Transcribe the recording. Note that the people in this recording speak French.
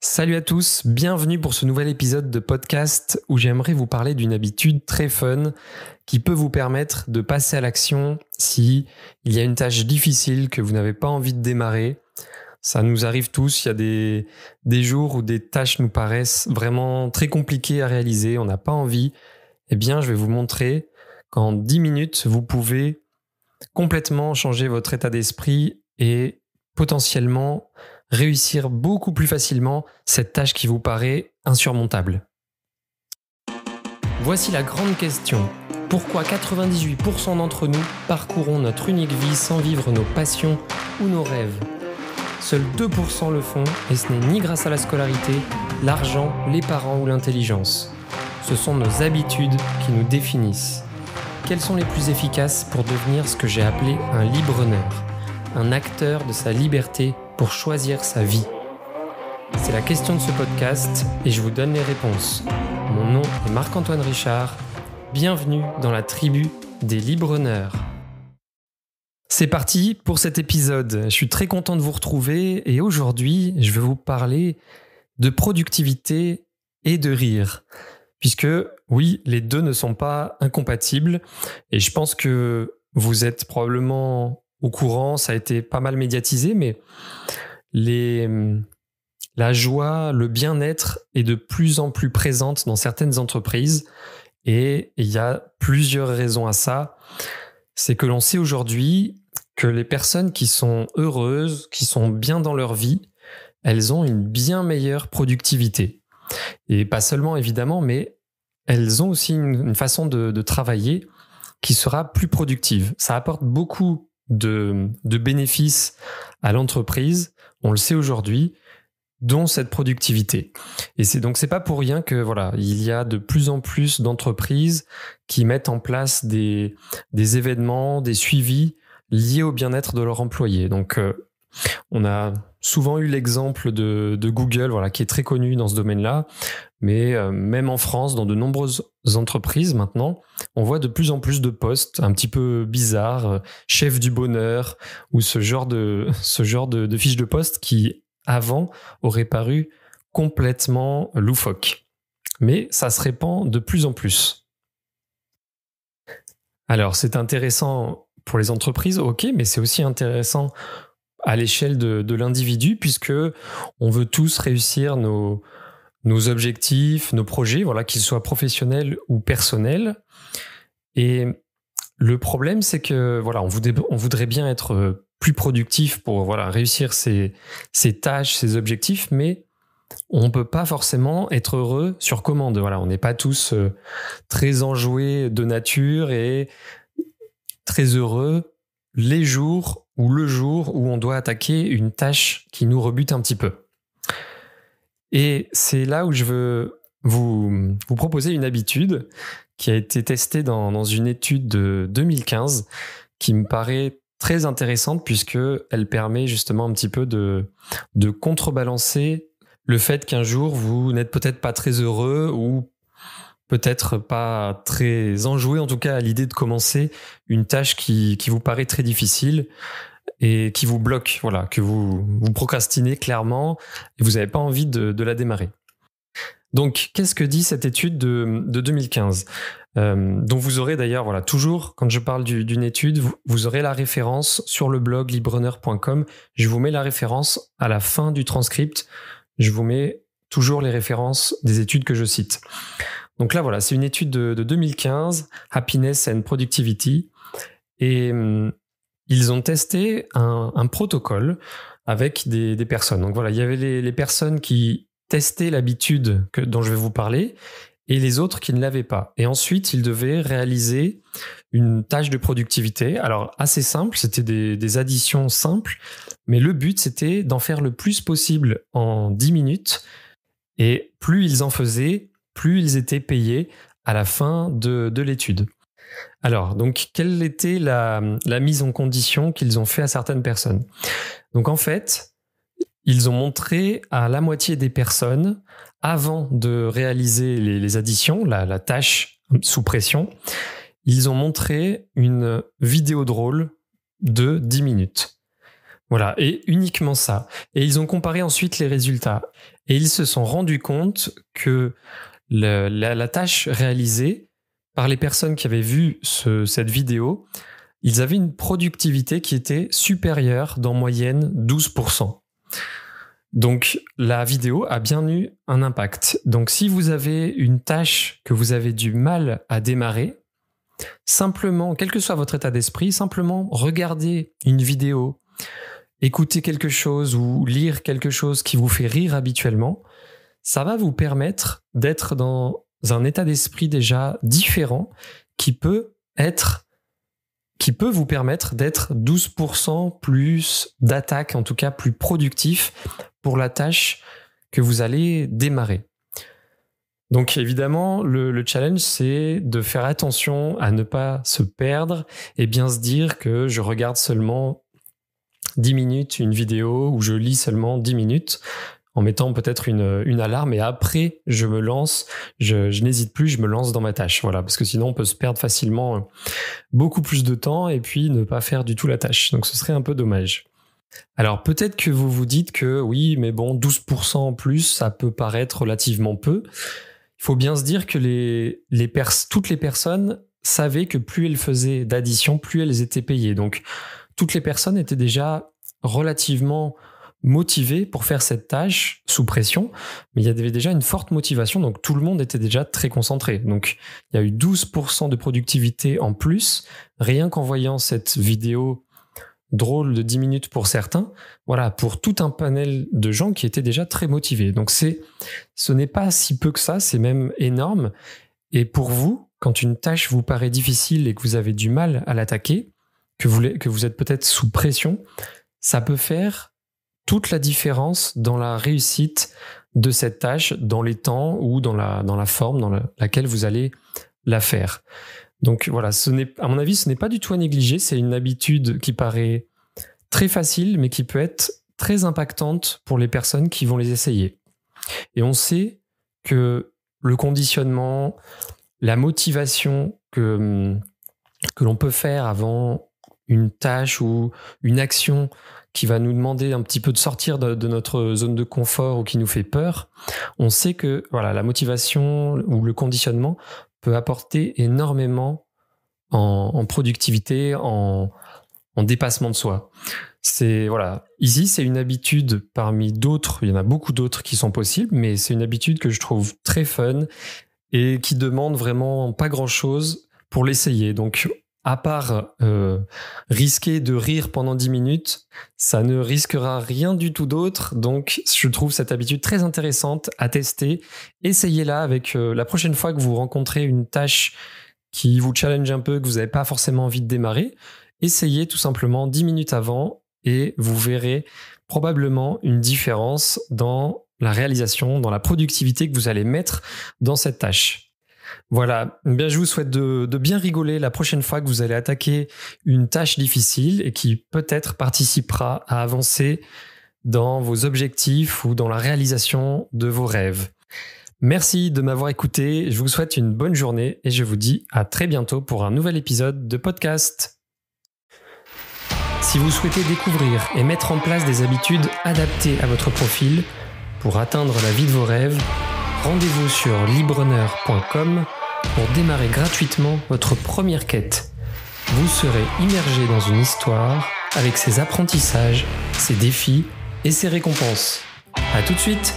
Salut à tous, bienvenue pour ce nouvel épisode de podcast où j'aimerais vous parler d'une habitude très fun qui peut vous permettre de passer à l'action si il y a une tâche difficile que vous n'avez pas envie de démarrer. Ça nous arrive tous, il y a des, des jours où des tâches nous paraissent vraiment très compliquées à réaliser, on n'a pas envie. Eh bien, je vais vous montrer qu'en 10 minutes, vous pouvez complètement changer votre état d'esprit et potentiellement réussir beaucoup plus facilement cette tâche qui vous paraît insurmontable. Voici la grande question. Pourquoi 98% d'entre nous parcourons notre unique vie sans vivre nos passions ou nos rêves Seuls 2% le font et ce n'est ni grâce à la scolarité, l'argent, les parents ou l'intelligence. Ce sont nos habitudes qui nous définissent. Quelles sont les plus efficaces pour devenir ce que j'ai appelé un libre-honneur, un acteur de sa liberté pour choisir sa vie C'est la question de ce podcast et je vous donne les réponses. Mon nom est Marc-Antoine Richard. Bienvenue dans la tribu des honneurs C'est parti pour cet épisode. Je suis très content de vous retrouver et aujourd'hui, je vais vous parler de productivité et de rire. Puisque oui, les deux ne sont pas incompatibles et je pense que vous êtes probablement au courant, ça a été pas mal médiatisé, mais les, la joie, le bien-être est de plus en plus présente dans certaines entreprises et il y a plusieurs raisons à ça. C'est que l'on sait aujourd'hui que les personnes qui sont heureuses, qui sont bien dans leur vie, elles ont une bien meilleure productivité. Et pas seulement évidemment, mais elles ont aussi une, façon de, de travailler qui sera plus productive. Ça apporte beaucoup de, bénéfices à l'entreprise, on le sait aujourd'hui, dont cette productivité. Et c'est donc c'est pas pour rien que voilà, il y a de plus en plus d'entreprises qui mettent en place des, des événements, des suivis liés au bien-être de leurs employés. Donc euh, on a souvent eu l'exemple de, Google, voilà, qui est très connu dans ce domaine-là. Mais euh, même en France, dans de nombreuses entreprises maintenant, on voit de plus en plus de postes un petit peu bizarres, euh, chef du bonheur ou ce genre de ce genre de, de fiches de poste qui avant auraient paru complètement loufoque. Mais ça se répand de plus en plus. Alors c'est intéressant pour les entreprises, ok, mais c'est aussi intéressant à l'échelle de, l'individu, puisque on veut tous réussir nos, nos objectifs, nos projets, voilà, qu'ils soient professionnels ou personnels. Et le problème, c'est que voilà, on voudrait, bien être plus productif pour voilà réussir ses, tâches, ses objectifs, mais on ne peut pas forcément être heureux sur commande. Voilà, on n'est pas tous euh, très enjoués de nature et très heureux les jours ou le jour où on doit attaquer une tâche qui nous rebute un petit peu. Et c'est là où je veux vous, proposer une habitude qui a été testée dans, une étude de 2015 qui me paraît très intéressante puisqu'elle permet justement un petit peu de, de contrebalancer le fait qu'un jour vous n'êtes peut-être pas très heureux ou peut-être pas très enjoué en tout cas à l'idée de commencer une tâche qui, vous paraît très difficile et qui vous bloque, voilà, que vous, vous procrastinez clairement et vous n'avez pas envie de, la démarrer. Donc, qu'est-ce que dit cette étude de, 2015 euh, dont vous aurez d'ailleurs, voilà, toujours, quand je parle d'une étude, vous, aurez la référence sur le blog libreneur.com. Je vous mets la référence à la fin du transcript. Je vous mets toujours les références des études que je cite. Donc là, voilà, c'est une étude de, 2015, Happiness and Productivity. Et hum, ils ont testé un, protocole avec des, personnes. Donc voilà, il y avait les, personnes qui testaient l'habitude dont je vais vous parler et les autres qui ne l'avaient pas. Et ensuite, ils devaient réaliser une tâche de productivité. Alors, assez simple, c'était des, des, additions simples, mais le but, c'était d'en faire le plus possible en 10 minutes. Et plus ils en faisaient, plus ils étaient payés à la fin de, l'étude. Alors, donc, quelle était la, mise en condition qu'ils ont fait à certaines personnes Donc, en fait, ils ont montré à la moitié des personnes, avant de réaliser les, additions, la, la tâche sous pression, ils ont montré une vidéo drôle de 10 minutes. Voilà, et uniquement ça. Et ils ont comparé ensuite les résultats. Et ils se sont rendus compte que la, tâche réalisée par les personnes qui avaient vu cette vidéo, ils avaient une productivité qui était supérieure d'en moyenne 12%. Donc la vidéo a bien eu un impact. Donc si vous avez une tâche que vous avez du mal à démarrer, simplement, quel que soit votre état d'esprit, simplement regarder une vidéo, écouter quelque chose ou lire quelque chose qui vous fait rire habituellement, ça va vous permettre d'être dans un état d'esprit déjà différent qui peut être qui peut vous permettre d'être 12% plus d'attaque, en tout cas plus productif pour la tâche que vous allez démarrer. Donc évidemment, le, le challenge, c'est de faire attention à ne pas se perdre et bien se dire que je regarde seulement 10 minutes une vidéo ou je lis seulement 10 minutes en mettant peut-être une, alarme et après je me lance, je, n'hésite plus, je me lance dans ma tâche. Voilà, parce que sinon on peut se perdre facilement euh, beaucoup plus de temps et puis ne pas faire du tout la tâche. Donc ce serait un peu dommage. Alors peut-être que vous vous dites que oui, mais bon, 12% en plus, ça peut paraître relativement peu. Il faut bien se dire que les, les toutes les personnes savaient que plus elles faisaient d'addition, plus elles étaient payées. Donc toutes les personnes étaient déjà relativement motivé pour faire cette tâche sous pression, mais il y avait déjà une forte motivation, donc tout le monde était déjà très concentré. Donc il y a eu 12% de productivité en plus, rien qu'en voyant cette vidéo drôle de 10 minutes pour certains, voilà, pour tout un panel de gens qui étaient déjà très motivés. Donc c'est, ce n'est pas si peu que ça, c'est même énorme. Et pour vous, quand une tâche vous paraît difficile et que vous avez du mal à l'attaquer, que vous êtes peut-être sous pression, ça peut faire toute la différence dans la réussite de cette tâche, dans les temps ou dans la, dans la forme dans laquelle vous allez la faire. Donc voilà, ce n'est, à mon avis, ce n'est pas du tout à négliger. C'est une habitude qui paraît très facile, mais qui peut être très impactante pour les personnes qui vont les essayer. Et on sait que le conditionnement, la motivation que, que l'on peut faire avant une tâche ou une action qui va nous demander un petit peu de sortir de, notre zone de confort ou qui nous fait peur, on sait que voilà, la motivation ou le conditionnement peut apporter énormément en, productivité, en, en dépassement de soi. C'est voilà, ici c'est une habitude parmi d'autres, il y en a beaucoup d'autres qui sont possibles, mais c'est une habitude que je trouve très fun et qui demande vraiment pas grand chose pour l'essayer. Donc à part euh, risquer de rire pendant 10 minutes, ça ne risquera rien du tout d'autre. Donc, je trouve cette habitude très intéressante à tester. Essayez-la avec euh, la prochaine fois que vous rencontrez une tâche qui vous challenge un peu, que vous n'avez pas forcément envie de démarrer. Essayez tout simplement 10 minutes avant et vous verrez probablement une différence dans la réalisation, dans la productivité que vous allez mettre dans cette tâche. Voilà, bien, je vous souhaite de, de, bien rigoler la prochaine fois que vous allez attaquer une tâche difficile et qui peut-être participera à avancer dans vos objectifs ou dans la réalisation de vos rêves. Merci de m'avoir écouté, je vous souhaite une bonne journée et je vous dis à très bientôt pour un nouvel épisode de podcast. Si vous souhaitez découvrir et mettre en place des habitudes adaptées à votre profil pour atteindre la vie de vos rêves, Rendez-vous sur libreneur.com pour démarrer gratuitement votre première quête. Vous serez immergé dans une histoire avec ses apprentissages, ses défis et ses récompenses. A tout de suite